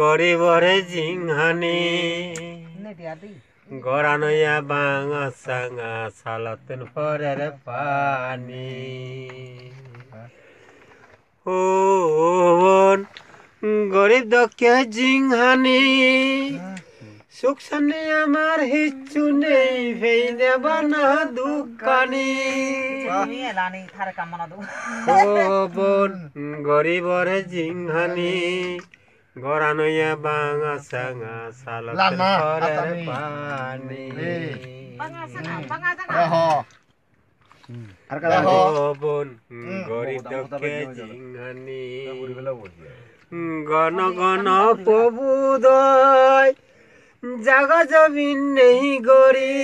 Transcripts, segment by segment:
গরিবরে জিংহানি গরানয়া বাঙা সাঙা সালাতেন পরের পানি ও গরিব দক্ষে জিংহানি সুখসানে আমার হিচ্ছু নেই ভেই দেব না দুকানি ও বোন গরিবরে জিংহানি গরানইয়া বাঙা সাঙা সালত করের পানি গণ গণ প্রভুদয় জাগ জমিন নেই গরি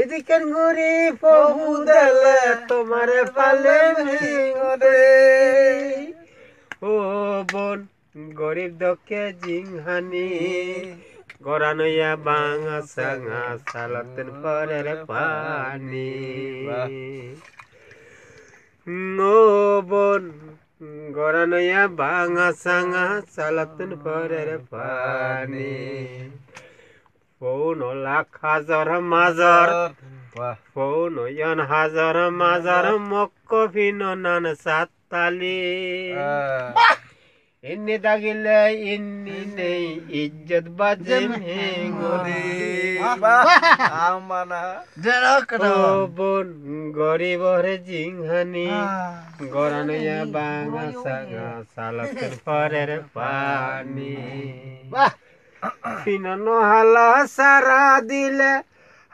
এদিকে গরি প্রভু দেলে তোমার পালে ভেঙরে ও বোন গরিব দক্ষে জিংহানি গরানোয়া বাঙা সাঙা সালাতেন পরের পানি ও বোন গরানোয়া বাঙা সাঙা সালাতেন পরের পানি ফোন লাখ হাজার মাজার ফোন হাজার মাজার মক্ক ভিন নান সাত তালে এনে দাগিলে ইন্নি নেই ইজ্জত বাজে হেঙ্গুরে আমানা জেরাকড়া বন গরিব রে জিংহানি গরানিয়া বাঙা সাগা সালাতের পরের পানি বাহ পিনন হালা সারা দিলে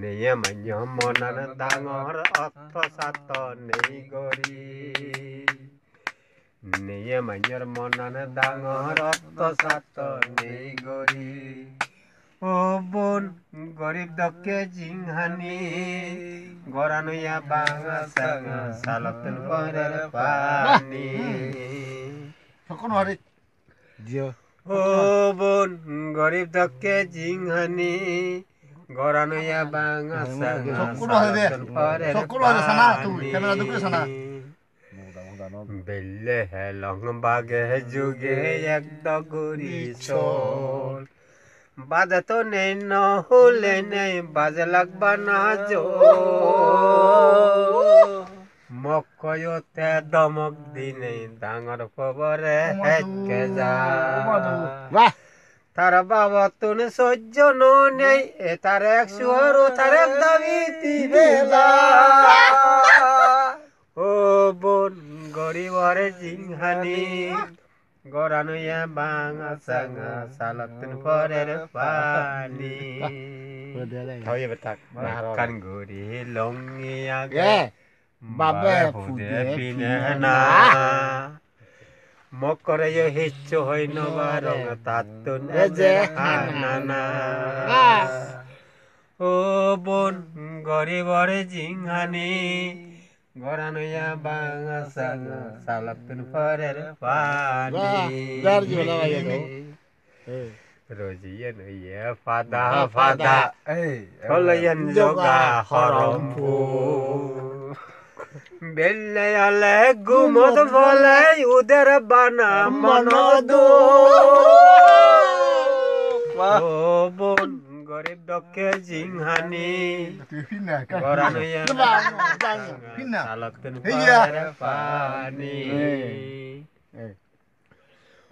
নিয়মীয় মনন ডাঙর অর্থ সাত নেই গরি নিয়মীয় মনন ডাঙর অর্থ সাত নেই গরি ও বোন গরিব দক্ষে জিংহানি গরানুয়া বাঙা সাঙা সালতেন পরের পানি সকন হরে ও বোন গরিব দক্ষে জিংহানি গরানুয়া হ্যাঁ, হ্যাঁ। বাঙা হ্যাঁ, বেল্লে হে লং বাগে যুগে এক দগুরি চোল বাজে তো নেই নহলে নেই বাজে লাগবা না জো মকয়তে দমক দিনে ডাঙর খবরে হেকে যা তার বাবা তুন সহ্য নেই এ তার এক সুহর ও তার এক দাবি ও বোন গরিবর জিংহানি গরানুয়া বাঙা সাঙা সালাতুন পরের পানি থয়ে লঙ্গিয়া ফুদে পিনে না মকরয় হিচ্ছ হইন বা রঙ তাতুন এজে হানানা ও বোন গরিবরে জিংহানি গরানুয়া বাঙা সাগ সালাতুন ফরের পানি রোজিয়ে নইয়ে ফাদা ফাদা হলয়েন জগা হরমপুর ಬೆಳ್ಳೆಯಲೆ ಗುಮದ ಮೊಲೆ ಉದರ ಬನ ಮನೋದು গরিব দক্ষে জিংহানি পানি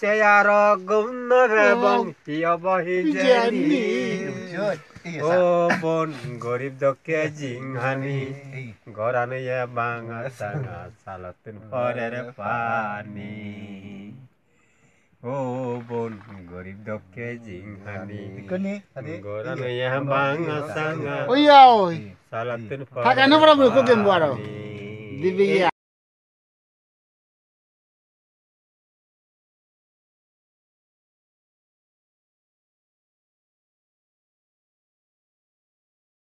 চেয়ার গৌন্দর এবং প্রিয় বহি জানি ও বোন গরিব দকে জিংহানি গরানে বাঙা সাঙা সালতিন পরের পানি ও বোন গরিব দকে জিংহানি গরানে বাঙা সাঙা ওই সালতিন পরের পানি দিবিয়া